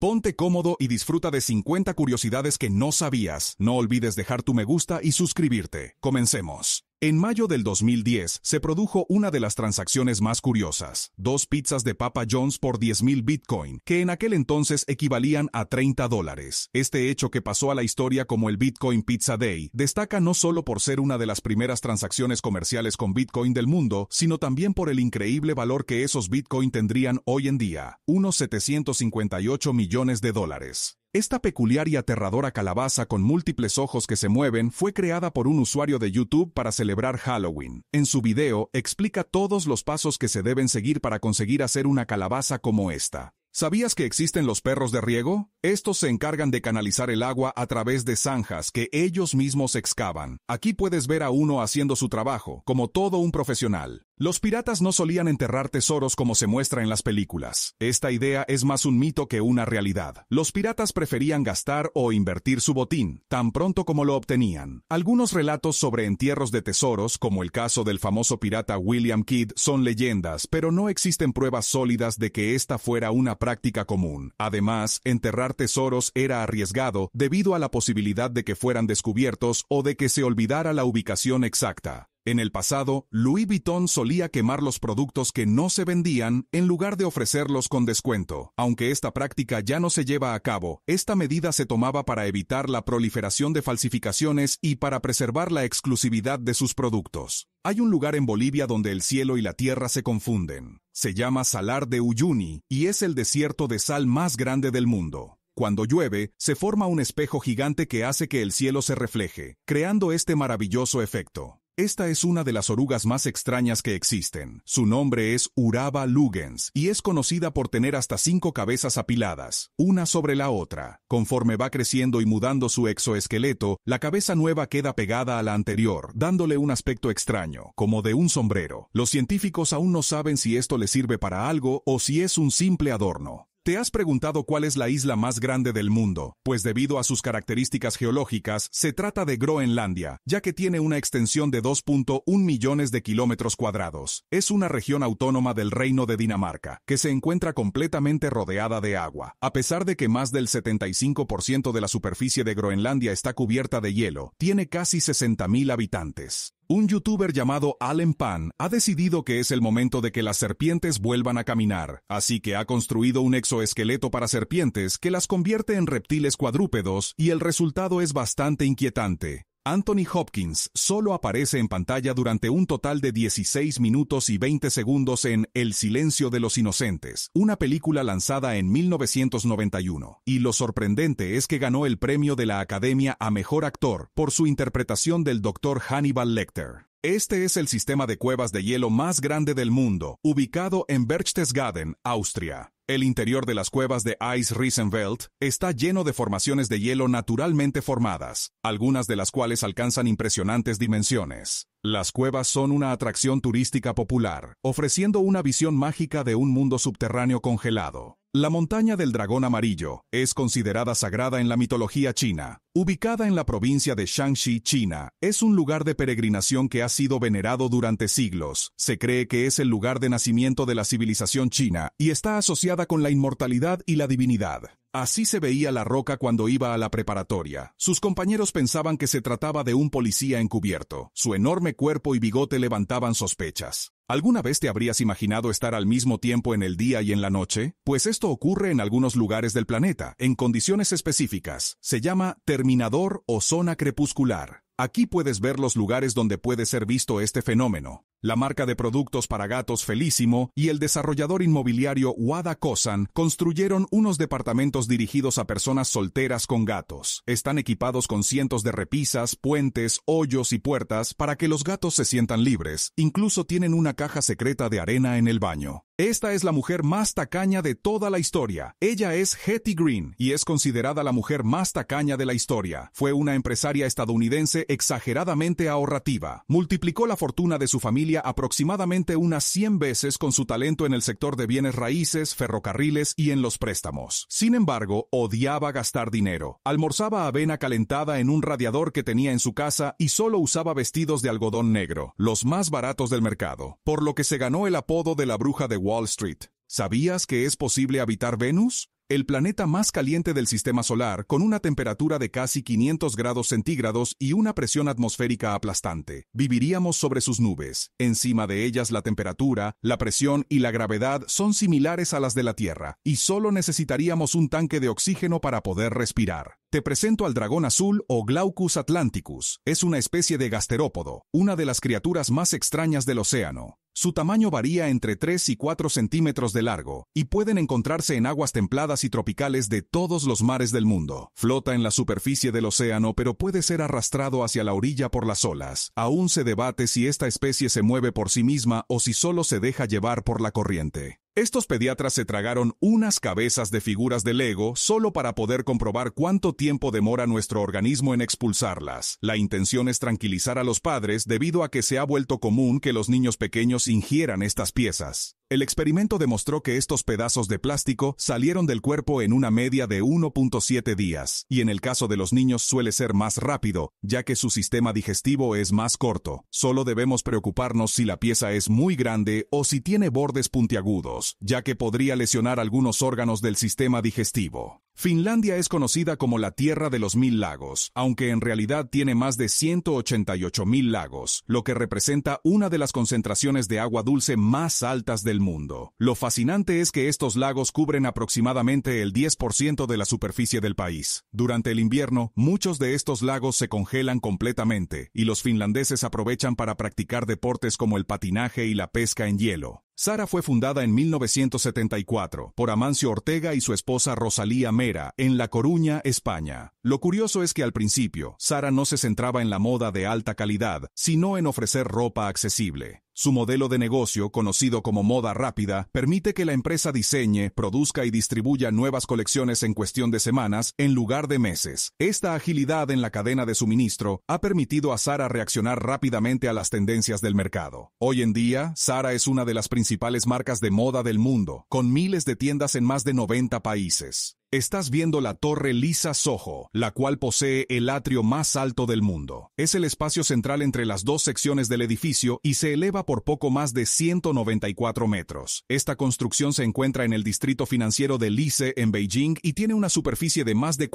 Ponte cómodo y disfruta de 50 curiosidades que no sabías. No olvides dejar tu me gusta y suscribirte. Comencemos. En mayo del 2010 se produjo una de las transacciones más curiosas, dos pizzas de Papa John's por 10.000 Bitcoin, que en aquel entonces equivalían a 30 dólares. Este hecho que pasó a la historia como el Bitcoin Pizza Day destaca no solo por ser una de las primeras transacciones comerciales con Bitcoin del mundo, sino también por el increíble valor que esos Bitcoin tendrían hoy en día, unos 758 millones de dólares. Esta peculiar y aterradora calabaza con múltiples ojos que se mueven fue creada por un usuario de YouTube para celebrar Halloween. En su video, explica todos los pasos que se deben seguir para conseguir hacer una calabaza como esta. ¿Sabías que existen los perros de riego? Estos se encargan de canalizar el agua a través de zanjas que ellos mismos excavan. Aquí puedes ver a uno haciendo su trabajo, como todo un profesional. Los piratas no solían enterrar tesoros como se muestra en las películas. Esta idea es más un mito que una realidad. Los piratas preferían gastar o invertir su botín, tan pronto como lo obtenían. Algunos relatos sobre entierros de tesoros, como el caso del famoso pirata William Kidd, son leyendas, pero no existen pruebas sólidas de que esta fuera una práctica común. Además, enterrar tesoros era arriesgado debido a la posibilidad de que fueran descubiertos o de que se olvidara la ubicación exacta. En el pasado, Louis Vuitton solía quemar los productos que no se vendían en lugar de ofrecerlos con descuento. Aunque esta práctica ya no se lleva a cabo, esta medida se tomaba para evitar la proliferación de falsificaciones y para preservar la exclusividad de sus productos. Hay un lugar en Bolivia donde el cielo y la tierra se confunden. Se llama Salar de Uyuni y es el desierto de sal más grande del mundo. Cuando llueve, se forma un espejo gigante que hace que el cielo se refleje, creando este maravilloso efecto. Esta es una de las orugas más extrañas que existen. Su nombre es Uraba lugens y es conocida por tener hasta cinco cabezas apiladas, una sobre la otra. Conforme va creciendo y mudando su exoesqueleto, la cabeza nueva queda pegada a la anterior, dándole un aspecto extraño, como de un sombrero. Los científicos aún no saben si esto le sirve para algo o si es un simple adorno. ¿Te has preguntado cuál es la isla más grande del mundo? Pues debido a sus características geológicas, se trata de Groenlandia, ya que tiene una extensión de 2.1 millones de kilómetros cuadrados. Es una región autónoma del Reino de Dinamarca, que se encuentra completamente rodeada de agua. A pesar de que más del 75% de la superficie de Groenlandia está cubierta de hielo, tiene casi 60.000 habitantes un youtuber llamado Allen Pan ha decidido que es el momento de que las serpientes vuelvan a caminar, así que ha construido un exoesqueleto para serpientes que las convierte en reptiles cuadrúpedos y el resultado es bastante inquietante. Anthony Hopkins solo aparece en pantalla durante un total de 16 minutos y 20 segundos en El silencio de los inocentes, una película lanzada en 1991, y lo sorprendente es que ganó el premio de la Academia a Mejor Actor por su interpretación del Dr. Hannibal Lecter. Este es el sistema de cuevas de hielo más grande del mundo, ubicado en Berchtesgaden, Austria. El interior de las cuevas de Ice Riesenwelt está lleno de formaciones de hielo naturalmente formadas, algunas de las cuales alcanzan impresionantes dimensiones. Las cuevas son una atracción turística popular, ofreciendo una visión mágica de un mundo subterráneo congelado. La montaña del dragón amarillo es considerada sagrada en la mitología china. Ubicada en la provincia de Shanxi, China, es un lugar de peregrinación que ha sido venerado durante siglos. Se cree que es el lugar de nacimiento de la civilización china y está asociada con la inmortalidad y la divinidad. Así se veía la roca cuando iba a la preparatoria. Sus compañeros pensaban que se trataba de un policía encubierto. Su enorme cuerpo y bigote levantaban sospechas. ¿Alguna vez te habrías imaginado estar al mismo tiempo en el día y en la noche? Pues esto ocurre en algunos lugares del planeta, en condiciones específicas. Se llama terminador o zona crepuscular. Aquí puedes ver los lugares donde puede ser visto este fenómeno. La marca de productos para gatos Felísimo y el desarrollador inmobiliario Wada Kosan construyeron unos departamentos dirigidos a personas solteras con gatos. Están equipados con cientos de repisas, puentes, hoyos y puertas para que los gatos se sientan libres. Incluso tienen una caja secreta de arena en el baño. Esta es la mujer más tacaña de toda la historia. Ella es Hetty Green y es considerada la mujer más tacaña de la historia. Fue una empresaria estadounidense exageradamente ahorrativa. Multiplicó la fortuna de su familia aproximadamente unas 100 veces con su talento en el sector de bienes raíces, ferrocarriles y en los préstamos. Sin embargo, odiaba gastar dinero. Almorzaba avena calentada en un radiador que tenía en su casa y solo usaba vestidos de algodón negro, los más baratos del mercado, por lo que se ganó el apodo de la bruja de Wall Street. ¿Sabías que es posible habitar Venus? El planeta más caliente del sistema solar, con una temperatura de casi 500 grados centígrados y una presión atmosférica aplastante. Viviríamos sobre sus nubes. Encima de ellas la temperatura, la presión y la gravedad son similares a las de la Tierra, y solo necesitaríamos un tanque de oxígeno para poder respirar. Te presento al dragón azul o Glaucus atlanticus. Es una especie de gasterópodo, una de las criaturas más extrañas del océano. Su tamaño varía entre 3 y 4 centímetros de largo y pueden encontrarse en aguas templadas y tropicales de todos los mares del mundo. Flota en la superficie del océano pero puede ser arrastrado hacia la orilla por las olas. Aún se debate si esta especie se mueve por sí misma o si solo se deja llevar por la corriente. Estos pediatras se tragaron unas cabezas de figuras de Lego solo para poder comprobar cuánto tiempo demora nuestro organismo en expulsarlas. La intención es tranquilizar a los padres debido a que se ha vuelto común que los niños pequeños ingieran estas piezas. El experimento demostró que estos pedazos de plástico salieron del cuerpo en una media de 1.7 días, y en el caso de los niños suele ser más rápido, ya que su sistema digestivo es más corto. Solo debemos preocuparnos si la pieza es muy grande o si tiene bordes puntiagudos, ya que podría lesionar algunos órganos del sistema digestivo. Finlandia es conocida como la Tierra de los Mil Lagos, aunque en realidad tiene más de 188 mil lagos, lo que representa una de las concentraciones de agua dulce más altas del mundo. Lo fascinante es que estos lagos cubren aproximadamente el 10% de la superficie del país. Durante el invierno, muchos de estos lagos se congelan completamente, y los finlandeses aprovechan para practicar deportes como el patinaje y la pesca en hielo. Sara fue fundada en 1974 por Amancio Ortega y su esposa Rosalía Mera en La Coruña, España. Lo curioso es que al principio, Sara no se centraba en la moda de alta calidad, sino en ofrecer ropa accesible. Su modelo de negocio, conocido como moda rápida, permite que la empresa diseñe, produzca y distribuya nuevas colecciones en cuestión de semanas en lugar de meses. Esta agilidad en la cadena de suministro ha permitido a Sara reaccionar rápidamente a las tendencias del mercado. Hoy en día, Sara es una de las principales marcas de moda del mundo, con miles de tiendas en más de 90 países. Estás viendo la torre Lisa Soho, la cual posee el atrio más alto del mundo. Es el espacio central entre las dos secciones del edificio y se eleva por poco más de 194 metros. Esta construcción se encuentra en el distrito financiero de Lise en Beijing y tiene una superficie de más de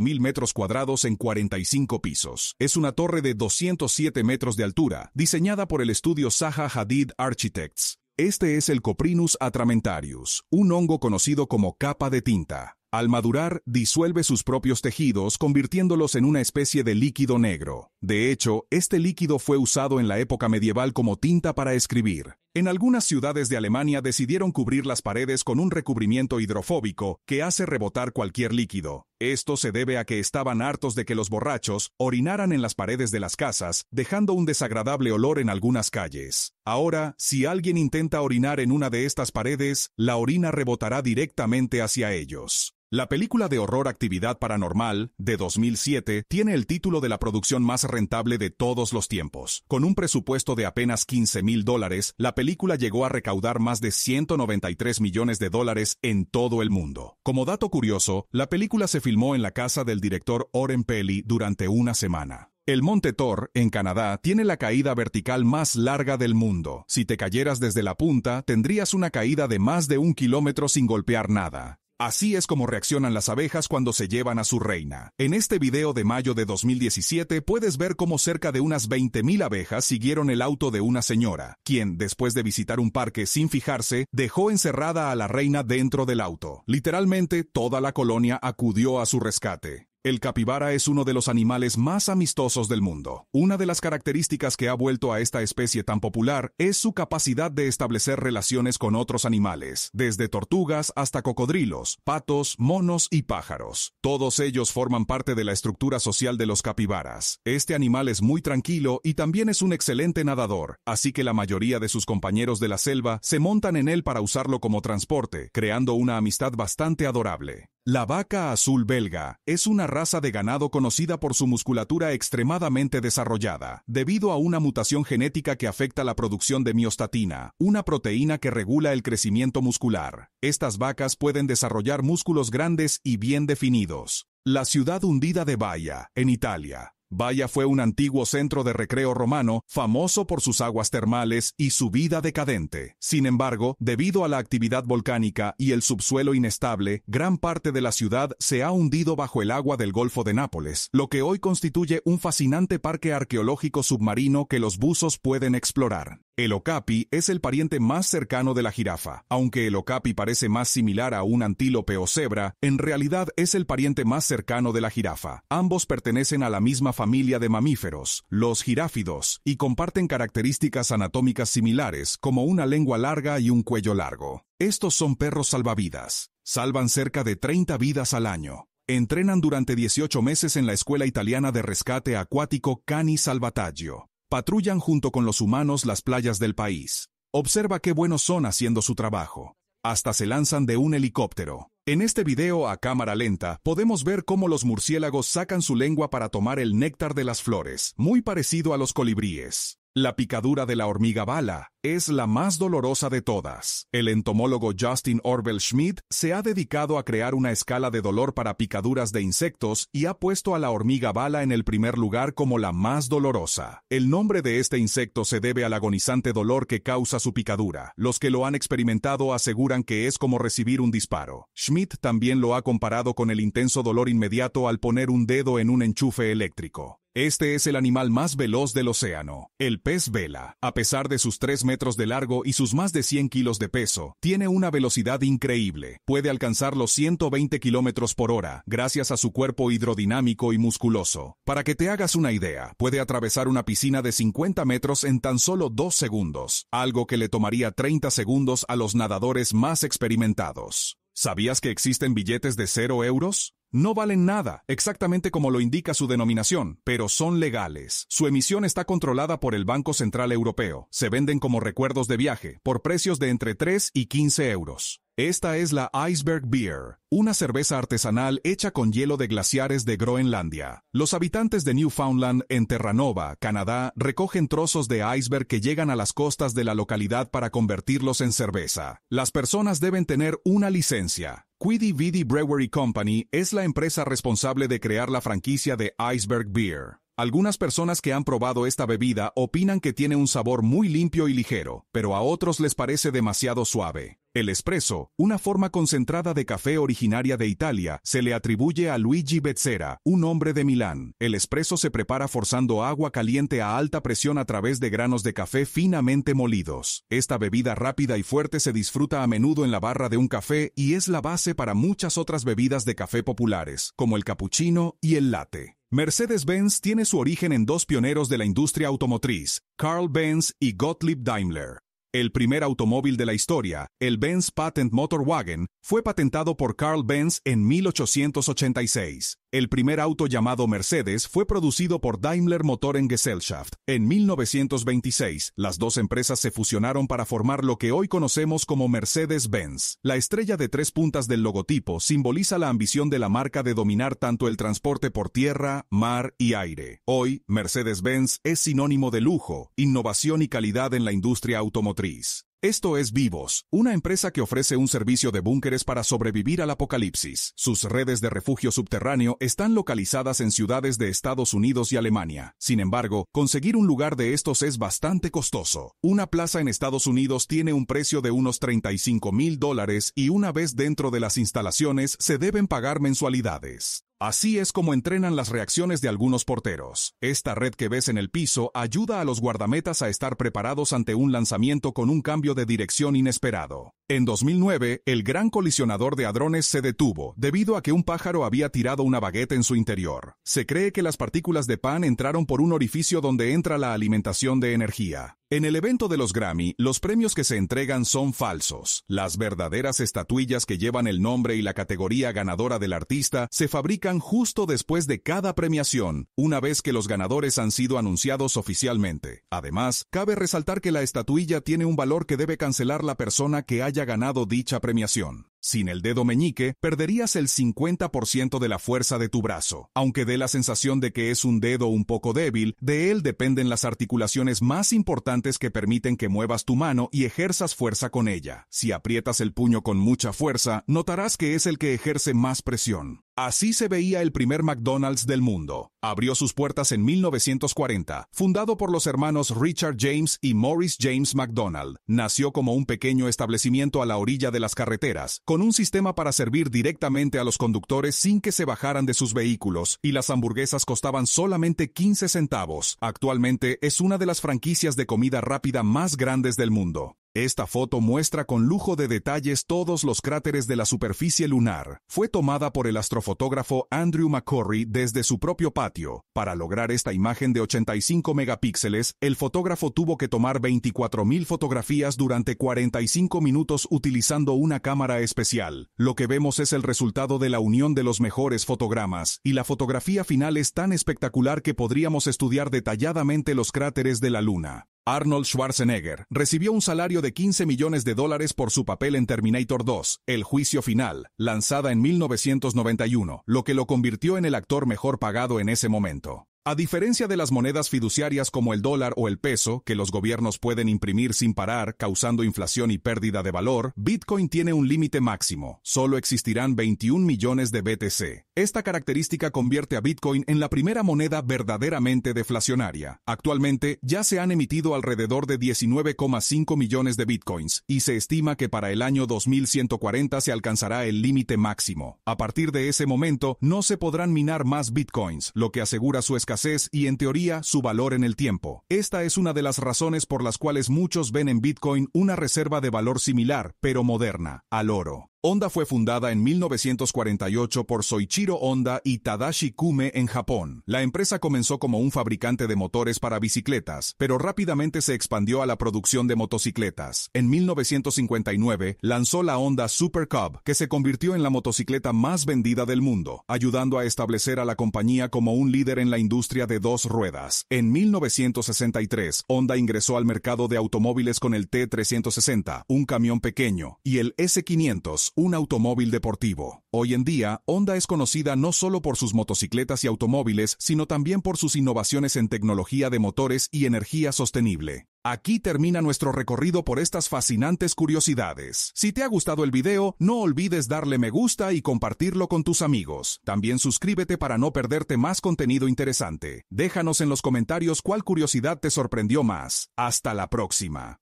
mil metros cuadrados en 45 pisos. Es una torre de 207 metros de altura, diseñada por el estudio Saha Hadid Architects. Este es el Coprinus atramentarius, un hongo conocido como capa de tinta. Al madurar, disuelve sus propios tejidos, convirtiéndolos en una especie de líquido negro. De hecho, este líquido fue usado en la época medieval como tinta para escribir. En algunas ciudades de Alemania decidieron cubrir las paredes con un recubrimiento hidrofóbico que hace rebotar cualquier líquido. Esto se debe a que estaban hartos de que los borrachos orinaran en las paredes de las casas, dejando un desagradable olor en algunas calles. Ahora, si alguien intenta orinar en una de estas paredes, la orina rebotará directamente hacia ellos. La película de horror Actividad Paranormal, de 2007, tiene el título de la producción más rentable de todos los tiempos. Con un presupuesto de apenas 15 mil dólares, la película llegó a recaudar más de 193 millones de dólares en todo el mundo. Como dato curioso, la película se filmó en la casa del director Oren Peli durante una semana. El Monte Thor, en Canadá, tiene la caída vertical más larga del mundo. Si te cayeras desde la punta, tendrías una caída de más de un kilómetro sin golpear nada. Así es como reaccionan las abejas cuando se llevan a su reina. En este video de mayo de 2017 puedes ver cómo cerca de unas 20.000 abejas siguieron el auto de una señora, quien, después de visitar un parque sin fijarse, dejó encerrada a la reina dentro del auto. Literalmente, toda la colonia acudió a su rescate. El capibara es uno de los animales más amistosos del mundo. Una de las características que ha vuelto a esta especie tan popular es su capacidad de establecer relaciones con otros animales, desde tortugas hasta cocodrilos, patos, monos y pájaros. Todos ellos forman parte de la estructura social de los capibaras. Este animal es muy tranquilo y también es un excelente nadador, así que la mayoría de sus compañeros de la selva se montan en él para usarlo como transporte, creando una amistad bastante adorable. La vaca azul belga es una raza de ganado conocida por su musculatura extremadamente desarrollada, debido a una mutación genética que afecta la producción de miostatina, una proteína que regula el crecimiento muscular. Estas vacas pueden desarrollar músculos grandes y bien definidos. La ciudad hundida de Baia, en Italia, Vaya fue un antiguo centro de recreo romano, famoso por sus aguas termales y su vida decadente. Sin embargo, debido a la actividad volcánica y el subsuelo inestable, gran parte de la ciudad se ha hundido bajo el agua del Golfo de Nápoles, lo que hoy constituye un fascinante parque arqueológico submarino que los buzos pueden explorar. El okapi es el pariente más cercano de la jirafa. Aunque el okapi parece más similar a un antílope o cebra, en realidad es el pariente más cercano de la jirafa. Ambos pertenecen a la misma familia de mamíferos, los giráfidos, y comparten características anatómicas similares, como una lengua larga y un cuello largo. Estos son perros salvavidas. Salvan cerca de 30 vidas al año. Entrenan durante 18 meses en la Escuela Italiana de Rescate Acuático Cani Salvataggio. Patrullan junto con los humanos las playas del país. Observa qué buenos son haciendo su trabajo. Hasta se lanzan de un helicóptero. En este video a cámara lenta podemos ver cómo los murciélagos sacan su lengua para tomar el néctar de las flores, muy parecido a los colibríes. La picadura de la hormiga bala es la más dolorosa de todas. El entomólogo Justin Orbel Schmidt se ha dedicado a crear una escala de dolor para picaduras de insectos y ha puesto a la hormiga bala en el primer lugar como la más dolorosa. El nombre de este insecto se debe al agonizante dolor que causa su picadura. Los que lo han experimentado aseguran que es como recibir un disparo. Schmidt también lo ha comparado con el intenso dolor inmediato al poner un dedo en un enchufe eléctrico. Este es el animal más veloz del océano. El pez vela, a pesar de sus 3 metros de largo y sus más de 100 kilos de peso, tiene una velocidad increíble. Puede alcanzar los 120 kilómetros por hora, gracias a su cuerpo hidrodinámico y musculoso. Para que te hagas una idea, puede atravesar una piscina de 50 metros en tan solo 2 segundos, algo que le tomaría 30 segundos a los nadadores más experimentados. ¿Sabías que existen billetes de 0 euros? No valen nada, exactamente como lo indica su denominación, pero son legales. Su emisión está controlada por el Banco Central Europeo. Se venden como recuerdos de viaje, por precios de entre 3 y 15 euros. Esta es la Iceberg Beer, una cerveza artesanal hecha con hielo de glaciares de Groenlandia. Los habitantes de Newfoundland en Terranova, Canadá, recogen trozos de iceberg que llegan a las costas de la localidad para convertirlos en cerveza. Las personas deben tener una licencia. Quiddy Vidi Brewery Company es la empresa responsable de crear la franquicia de Iceberg Beer. Algunas personas que han probado esta bebida opinan que tiene un sabor muy limpio y ligero, pero a otros les parece demasiado suave. El espresso, una forma concentrada de café originaria de Italia, se le atribuye a Luigi Bezzera, un hombre de Milán. El espresso se prepara forzando agua caliente a alta presión a través de granos de café finamente molidos. Esta bebida rápida y fuerte se disfruta a menudo en la barra de un café y es la base para muchas otras bebidas de café populares, como el cappuccino y el latte. Mercedes-Benz tiene su origen en dos pioneros de la industria automotriz, Carl Benz y Gottlieb Daimler. El primer automóvil de la historia, el Benz Patent Motorwagen, fue patentado por Carl Benz en 1886. El primer auto llamado Mercedes fue producido por Daimler Gesellschaft. En 1926, las dos empresas se fusionaron para formar lo que hoy conocemos como Mercedes-Benz. La estrella de tres puntas del logotipo simboliza la ambición de la marca de dominar tanto el transporte por tierra, mar y aire. Hoy, Mercedes-Benz es sinónimo de lujo, innovación y calidad en la industria automotriz. Esto es Vivos, una empresa que ofrece un servicio de búnkeres para sobrevivir al apocalipsis. Sus redes de refugio subterráneo están localizadas en ciudades de Estados Unidos y Alemania. Sin embargo, conseguir un lugar de estos es bastante costoso. Una plaza en Estados Unidos tiene un precio de unos 35 mil dólares y una vez dentro de las instalaciones se deben pagar mensualidades. Así es como entrenan las reacciones de algunos porteros. Esta red que ves en el piso ayuda a los guardametas a estar preparados ante un lanzamiento con un cambio de dirección inesperado. En 2009, el gran colisionador de hadrones se detuvo debido a que un pájaro había tirado una bagueta en su interior. Se cree que las partículas de pan entraron por un orificio donde entra la alimentación de energía. En el evento de los Grammy, los premios que se entregan son falsos. Las verdaderas estatuillas que llevan el nombre y la categoría ganadora del artista se fabrican justo después de cada premiación, una vez que los ganadores han sido anunciados oficialmente. Además, cabe resaltar que la estatuilla tiene un valor que debe cancelar la persona que haya ganado dicha premiación. Sin el dedo meñique, perderías el 50% de la fuerza de tu brazo. Aunque dé la sensación de que es un dedo un poco débil, de él dependen las articulaciones más importantes que permiten que muevas tu mano y ejerzas fuerza con ella. Si aprietas el puño con mucha fuerza, notarás que es el que ejerce más presión. Así se veía el primer McDonald's del mundo. Abrió sus puertas en 1940, fundado por los hermanos Richard James y Morris James McDonald. Nació como un pequeño establecimiento a la orilla de las carreteras, con un sistema para servir directamente a los conductores sin que se bajaran de sus vehículos, y las hamburguesas costaban solamente 15 centavos. Actualmente es una de las franquicias de comida rápida más grandes del mundo. Esta foto muestra con lujo de detalles todos los cráteres de la superficie lunar. Fue tomada por el astrofotógrafo Andrew McCorry desde su propio patio. Para lograr esta imagen de 85 megapíxeles, el fotógrafo tuvo que tomar 24.000 fotografías durante 45 minutos utilizando una cámara especial. Lo que vemos es el resultado de la unión de los mejores fotogramas, y la fotografía final es tan espectacular que podríamos estudiar detalladamente los cráteres de la Luna. Arnold Schwarzenegger recibió un salario de 15 millones de dólares por su papel en Terminator 2, El Juicio Final, lanzada en 1991, lo que lo convirtió en el actor mejor pagado en ese momento. A diferencia de las monedas fiduciarias como el dólar o el peso, que los gobiernos pueden imprimir sin parar, causando inflación y pérdida de valor, Bitcoin tiene un límite máximo. Solo existirán 21 millones de BTC. Esta característica convierte a Bitcoin en la primera moneda verdaderamente deflacionaria. Actualmente, ya se han emitido alrededor de 19,5 millones de Bitcoins, y se estima que para el año 2140 se alcanzará el límite máximo. A partir de ese momento, no se podrán minar más Bitcoins, lo que asegura su escasez es, y en teoría su valor en el tiempo. Esta es una de las razones por las cuales muchos ven en Bitcoin una reserva de valor similar, pero moderna, al oro. Honda fue fundada en 1948 por Soichiro Honda y Tadashi Kume en Japón. La empresa comenzó como un fabricante de motores para bicicletas, pero rápidamente se expandió a la producción de motocicletas. En 1959 lanzó la Honda Super Cub, que se convirtió en la motocicleta más vendida del mundo, ayudando a establecer a la compañía como un líder en la industria de dos ruedas. En 1963, Honda ingresó al mercado de automóviles con el T360, un camión pequeño, y el S500, un automóvil deportivo. Hoy en día, Honda es conocida no solo por sus motocicletas y automóviles, sino también por sus innovaciones en tecnología de motores y energía sostenible. Aquí termina nuestro recorrido por estas fascinantes curiosidades. Si te ha gustado el video, no olvides darle me gusta y compartirlo con tus amigos. También suscríbete para no perderte más contenido interesante. Déjanos en los comentarios cuál curiosidad te sorprendió más. Hasta la próxima.